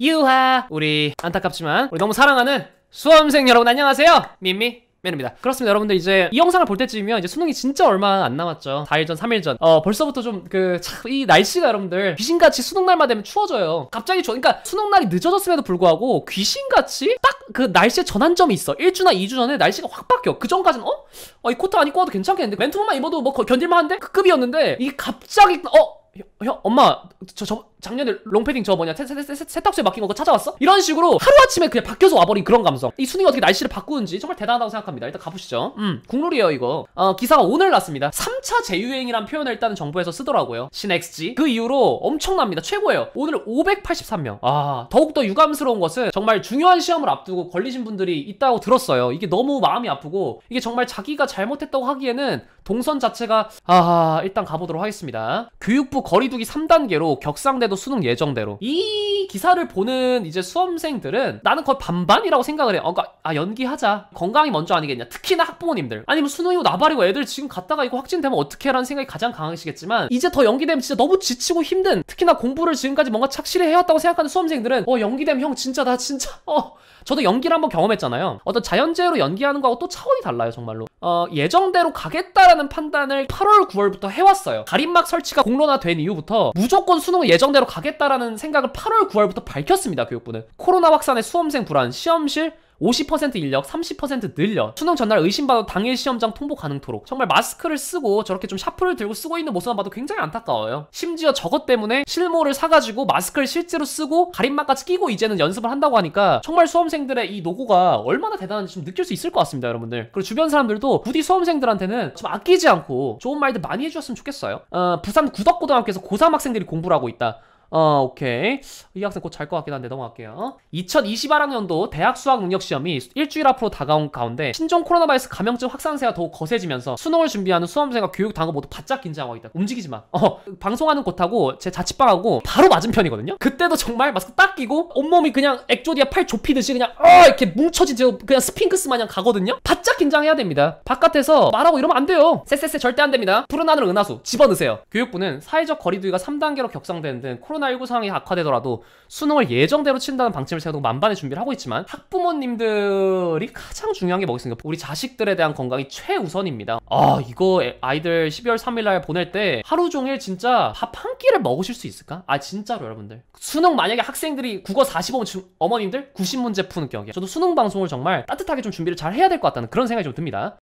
유하 우리 안타깝지만 우리 너무 사랑하는 수험생 여러분 안녕하세요 민미 맨입니다 그렇습니다 여러분들 이제 이 영상을 볼 때쯤이면 이제 수능이 진짜 얼마 안 남았죠 4일 전 3일 전어 벌써부터 좀 그 이 날씨가 여러분들 귀신같이 수능 날만 되면 추워져요 갑자기 저 그러니까 수능 날이 늦어졌음에도 불구하고 귀신같이 딱 그 날씨의 전환점이 있어 1주나 2주 전에 날씨가 확 바뀌어 그 전까지는 어? 어이 코트 안 입고 와도 괜찮겠는데 맨투맨만 입어도 뭐 견딜만 한데 그 급이었는데 이 갑자기 어? 형 엄마 저, 저 작년에 롱패딩 저 뭐냐 세, 세, 세, 세탁소에 맡긴 거 그거 찾아왔어? 이런 식으로 하루아침에 그냥 바뀌어서 와버린 그런 감성 이 순위가 어떻게 날씨를 바꾸는지 정말 대단하다고 생각합니다 일단 가보시죠 음 국룰이에요 이거 어 기사가 오늘 났습니다 3차 재유행이란 표현을 일단 정부에서 쓰더라고요 신엑스지그 이후로 엄청납니다 최고예요 오늘 583명 아 더욱더 유감스러운 것은 정말 중요한 시험을 앞두고 걸리신 분들이 있다고 들었어요 이게 너무 마음이 아프고 이게 정말 자기가 잘못했다고 하기에는 동선 자체가 아 일단 가보도록 하겠습니다 교육부 거리 거리두기 3단계로 격상돼도 수능 예정대로 이 기사를 보는 이제 수험생들은 나는 거의 반반이라고 생각을 해. 어, 그아 그러니까, 연기하자. 건강이 먼저 아니겠냐. 특히나 학부모님들. 아니면 뭐 수능이고 나발이고 애들 지금 갔다가 이거 확진되면 어떻게라는 생각이 가장 강하시겠지만 이제 더 연기되면 진짜 너무 지치고 힘든 특히나 공부를 지금까지 뭔가 착실히 해왔다고 생각하는 수험생들은 어 연기되면 형 진짜 나 진짜 어 저도 연기를 한번 경험했잖아요. 어떤 자연재해로 연기하는 거하고 또 차원이 달라요, 정말로. 어, 예정대로 가겠다라는 판단을 8월, 9월부터 해왔어요. 가림막 설치가 공론화된 이후 이후부터 무조건 수능 예정대로 가겠다라는 생각을 8월 9월부터 밝혔습니다. 교육부는 코로나 확산의 수험생 불안, 시험실 50% 인력, 30% 늘려. 수능 전날 의심받아 당일 시험장 통보 가능토록. 정말 마스크를 쓰고 저렇게 좀 샤프를 들고 쓰고 있는 모습만 봐도 굉장히 안타까워요. 심지어 저것 때문에 실모를 사가지고 마스크를 실제로 쓰고 가림막까지 끼고 이제는 연습을 한다고 하니까 정말 수험생들의 이 노고가 얼마나 대단한지 좀 느낄 수 있을 것 같습니다, 여러분들. 그리고 주변 사람들도 부디 수험생들한테는 좀 아끼지 않고 좋은 말들 많이 해주셨으면 좋겠어요. 어, 부산 구덕고등학교에서 고3 학생들이 공부를 하고 있다. 어, 오케이. 이 학생 곧 잘 것 같긴 한데 넘어갈게요. 2021학년도 대학 수학 능력 시험이 일주일 앞으로 다가온 가운데 신종 코로나 바이러스 감염증 확산세가 더욱 거세지면서 수능을 준비하는 수험생과 교육 당국 모두 바짝 긴장하고 있다. 움직이지 마. 어, 방송하는 곳하고 제 자취방하고 바로 맞은 편이거든요. 그때도 정말 마스크 딱 끼고 온몸이 그냥 액조디아 팔 좁히듯이 그냥 어 이렇게 뭉쳐진 채 그냥 스핑크스 마냥 가거든요. 바짝 긴장해야 됩니다. 바깥에서 말하고 이러면 안 돼요. 쎄쎄쎄 절대 안 됩니다. 푸른 하늘 은하수 집어넣으세요. 교육부는 사회적 거리두기가 3단계로 격상되는 등 코로나 코로나19 상황이 악화되더라도 수능을 예정대로 친다는 방침을 세우고 만반의 준비를 하고 있지만 학부모님들이 가장 중요한 게 뭐겠습니까? 우리 자식들에 대한 건강이 최우선입니다. 아 이거 아이들 12월 3일날 보낼 때 하루 종일 진짜 밥 한 끼를 먹으실 수 있을까? 아 진짜로 여러분들 수능 만약에 학생들이 국어 4 5문 어머님들 90문제 푸는 우에 저도 수능 방송을 정말 따뜻하게 좀 준비를 잘 해야 될 것 같다는 그런 생각이 좀 듭니다.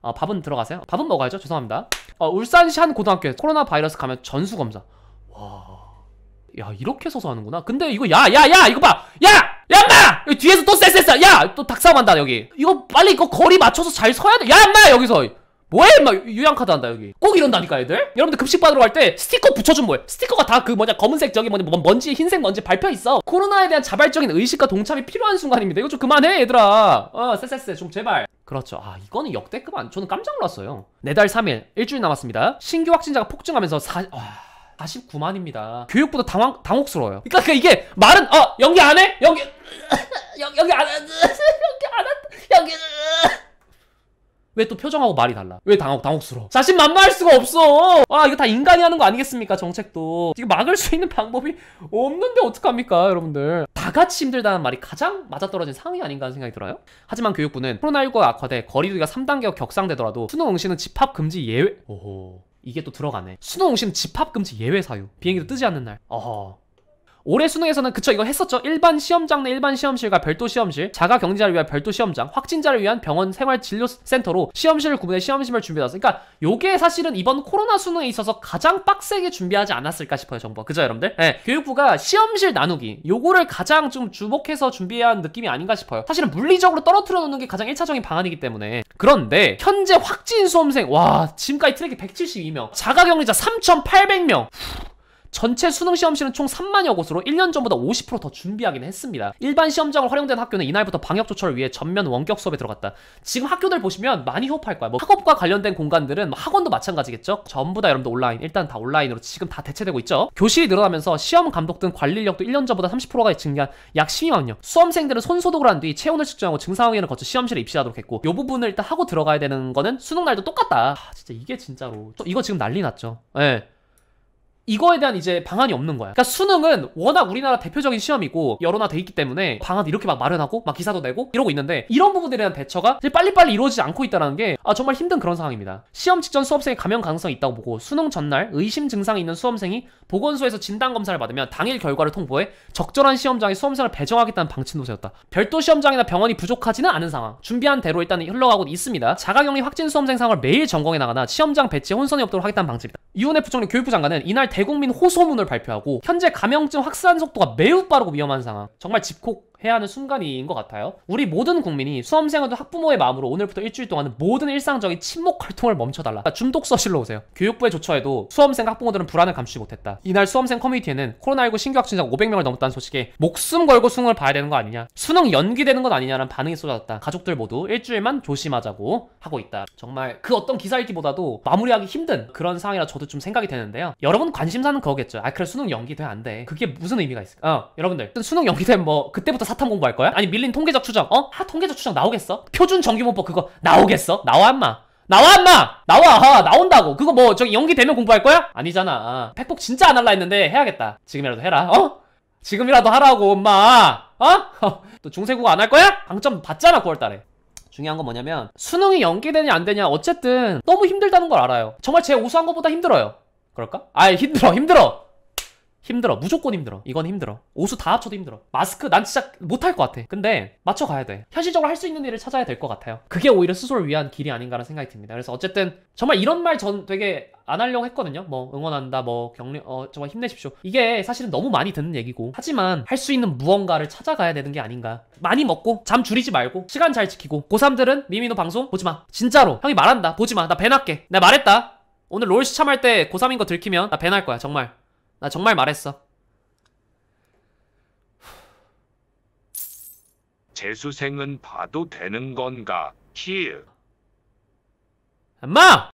어, 밥은 들어가세요. 밥은 먹어야죠. 죄송합니다. 어, 울산시 한 고등학교에 코로나 바이러스 감염 전수 검사. 와. 야, 이렇게 서서 하는구나. 근데 이거 야, 야, 야, 이거 봐. 야! 야, 인마! 여기 뒤에서 또 쎄쎄쎄. 야, 또 닭싸움 한다, 여기. 이거 빨리 이거 거리 맞춰서 잘 서야 돼. 야, 인마! 여기서. 뭐해 막 요양카드 한다 여기 꼭 이런다니까 애들 여러분들 급식 받으러 갈 때 스티커 붙여준 뭐예 스티커가 다 그 뭐냐 검은색 저기 뭐냐 뭐 먼지 흰색 먼지 밟혀 있어 코로나에 대한 자발적인 의식과 동참이 필요한 순간입니다 이거 좀 그만해 얘들아 어 쎄쎄쎄 좀 제발 그렇죠 아 이거는 역대급 안 저는 깜짝 놀랐어요 내달 3일 일주일 남았습니다 신규 확진자가 폭증하면서 사... 와... 아, 49만입니다. 교육부도 당황, 당혹스러워요. 그러니까, 그러니까 이게 말은 어 연기 안 해? 연기 연, 연기 안 해? 연기 안 해? 연기 왜또 표정하고 말이 달라? 왜 당혹, 당혹스러워? 자신 만만할 수가 없어! 아, 이거 다 인간이 하는 거 아니겠습니까? 정책도. 지금 막을 수 있는 방법이 없는데 어떡합니까, 여러분들. 다 같이 힘들다는 말이 가장 맞아떨어진 상황이 아닌가 하는 생각이 들어요. 하지만 교육부는 코로나19가 악화돼 거리두기가 3단계가 격상되더라도 수능 응시는 집합금지 예외. 오호. 이게 또 들어가네. 수능 응시는 집합금지 예외 사유. 비행기도 뜨지 않는 날. 어허. 올해 수능에서는 그쵸 이거 했었죠 일반 시험장 내 일반 시험실과 별도 시험실 자가 격리자를 위한 별도 시험장 확진자를 위한 병원 생활 진료센터로 시험실을 구분해 시험심을 준비해놨어 그러니까 이게 사실은 이번 코로나 수능에 있어서 가장 빡세게 준비하지 않았을까 싶어요 정보 그죠 여러분들 네, 교육부가 시험실 나누기 요거를 가장 좀 주목해서 준비해야 하는 느낌이 아닌가 싶어요 사실은 물리적으로 떨어뜨려 놓는 게 가장 1차적인 방안이기 때문에 그런데 현재 확진 수험생 와 지금까지 트랙이 172명 자가격리자 3,800명 전체 수능 시험실은 총 3만여 곳으로 1년 전보다 50%더 준비하긴 했습니다. 일반 시험장을 활용된 학교는 이날부터 방역 조처를 위해 전면 원격 수업에 들어갔다. 지금 학교들 보시면 많이 호흡할 거야. 뭐 학업과 관련된 공간들은 뭐 학원도 마찬가지겠죠? 전부 다 여러분들 온라인, 일단 다 온라인으로 지금 다 대체되고 있죠? 교실이 늘어나면서 시험 감독 등 관리 력도 1년 전보다 30%가 증가한 약 12만 여 수험생들은 손 소독을 한 뒤 체온을 측정하고 증상 확인을 거쳐 시험실에 입시하도록 했고 이 부분을 일단 하고 들어가야 되는 거는 수능 날도 똑같다. 아, 진짜 이게 진짜로 이거 지금 난리 났죠. 예. 네. 이거에 대한 이제 방안이 없는 거야. 그러니까 수능은 워낙 우리나라 대표적인 시험이고 여론화돼 있기 때문에 방안 이렇게 막 마련하고 막 기사도 내고 이러고 있는데 이런 부분들에 대한 대처가 빨리빨리 이루어지지 않고 있다는 게 아, 정말 힘든 그런 상황입니다. 시험 직전 수험생이 감염 가능성이 있다고 보고 수능 전날 의심 증상이 있는 수험생이 보건소에서 진단 검사를 받으면 당일 결과를 통보해 적절한 시험장에 수험생을 배정하겠다는 방침도 세웠다. 별도 시험장이나 병원이 부족하지는 않은 상황. 준비한 대로 일단 흘러가고 있습니다. 자가격리 확진 수험생 상황을 매일 전공해 나가나 시험장 배치 에 혼선이 없도록 하겠다는 방침이다. 이윤혜 부총리 교육부 장관은 이날 대국민 호소문을 발표하고 현재 감염증 확산 속도가 매우 빠르고 위험한 상황 정말 집콕 해야 하는 순간인 것 같아요. 우리 모든 국민이 수험생들도 학부모의 마음으로 오늘부터 일주일 동안은 모든 일상적인 침묵 활동을 멈춰달라. 그러니까 중독서실로 오세요. 교육부에조처해도 수험생 과 학부모들은 불안을 감추지 못했다. 이날 수험생 커뮤니티에는 코로나19 신규 확진자가 500명을 넘었다는 소식에 목숨 걸고 수능을 봐야 되는 거 아니냐. 수능 연기되는 건 아니냐는 반응이 쏟아졌다. 가족들 모두 일주일만 조심하자고 하고 있다. 정말 그 어떤 기사 읽기보다도 마무리하기 힘든 그런 상황이라 저도 좀 생각이 되는데요. 여러분 관심사는 그거겠죠. 아 그래 수능 연기돼 안 돼. 그게 무슨 의미가 있을까? 어, 여러분들 수능 연기되면 뭐 그때부터 사탐 공부할 거야? 아니 밀린 통계적 추정 어? 하 통계적 추정 나오겠어? 표준 정규문법 그거 나오겠어? 나와 인마 나와 인마 나와 나온다고 그거 뭐 저기 연기 되면 공부할 거야? 아니잖아 백폭 아, 진짜 안 할라 했는데 해야겠다 지금이라도 해라 어? 지금이라도 하라고 엄마 어? 어? 또 중세국어 안 할 거야? 강점 받잖아 9월달에 중요한 건 뭐냐면 수능이 연기되냐 안 되냐 어쨌든 너무 힘들다는 걸 알아요 정말 제 우수한 것보다 힘들어요 그럴까? 아 힘들어 힘들어 힘들어. 무조건 힘들어. 이건 힘들어. 오수다 합쳐도 힘들어. 마스크 난 진짜 못할 것 같아. 근데 맞춰가야 돼. 현실적으로 할 수 있는 일을 찾아야 될 것 같아요. 그게 오히려 스스로를 위한 길이 아닌가라는 생각이 듭니다. 그래서 어쨌든 정말 이런 말 전 되게 안 하려고 했거든요. 뭐 응원한다, 뭐 격려, 어 정말 힘내십시오. 이게 사실은 너무 많이 듣는 얘기고 하지만 할 수 있는 무언가를 찾아가야 되는 게 아닌가. 많이 먹고 잠 줄이지 말고 시간 잘 지키고 고3들은 미미노 방송 보지 마. 진짜로 형이 말한다. 보지 마. 나 배날게. 나 말했다. 오늘 롤 시참할 때 고3인 거 들키면 나 배날 거야 정말. 나 정말 말했어. 재수생은 봐도 되는 건가? 키읔. 엄마!